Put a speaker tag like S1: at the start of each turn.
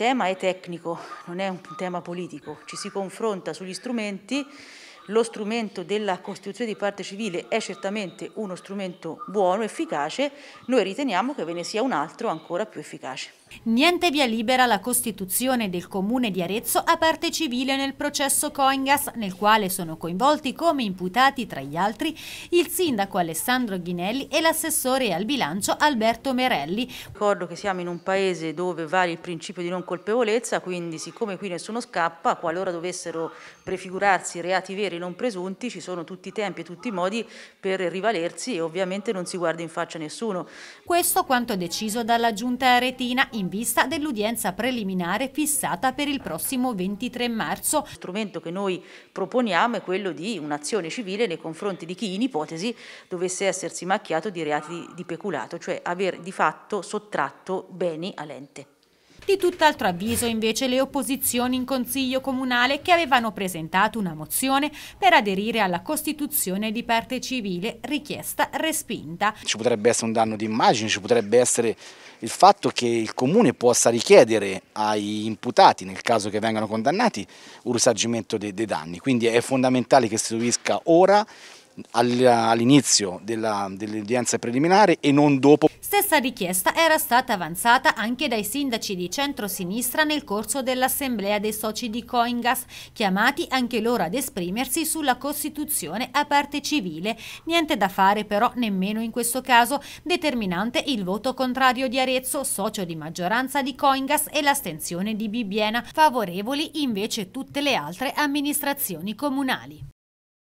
S1: tema è tecnico, non è un tema politico, ci si confronta sugli strumenti, lo strumento della Costituzione di parte civile è certamente uno strumento buono, efficace, noi riteniamo che ve ne sia un altro ancora più efficace. Niente via libera la
S2: costituzione del comune di Arezzo a parte civile nel processo Coingas, nel quale sono coinvolti come imputati tra gli altri il sindaco Alessandro Ghinelli e l'assessore
S1: al bilancio Alberto Merelli. Ricordo che siamo in un paese dove vale il principio di non colpevolezza, quindi siccome qui nessuno scappa, qualora dovessero prefigurarsi reati veri e non presunti, ci sono tutti i tempi e tutti i modi per rivalersi e ovviamente non si guarda in faccia nessuno. Questo quanto deciso dalla giunta aretina in in vista dell'udienza preliminare fissata per il prossimo 23 marzo. Lo strumento che noi proponiamo è quello di un'azione civile nei confronti di chi in ipotesi dovesse essersi macchiato di reati di peculato, cioè aver di fatto sottratto beni all'ente. Di tutt'altro
S2: avviso invece le opposizioni in Consiglio Comunale che avevano presentato una mozione per aderire alla Costituzione di parte civile, richiesta respinta.
S3: Ci potrebbe essere un danno di immagine, ci potrebbe essere il fatto che il Comune possa richiedere ai imputati, nel caso che vengano condannati, un risarcimento dei, dei danni. Quindi è fondamentale che si istituisca ora all'inizio dell'udienza preliminare e non dopo.
S2: Stessa richiesta era stata avanzata anche dai sindaci di centro-sinistra nel corso dell'assemblea dei soci di Coingas, chiamati anche loro ad esprimersi sulla Costituzione a parte civile. Niente da fare però nemmeno in questo caso, determinante il voto contrario di Arezzo, socio di maggioranza di Coingas e l'astenzione di Bibbiena, favorevoli invece tutte le altre amministrazioni comunali.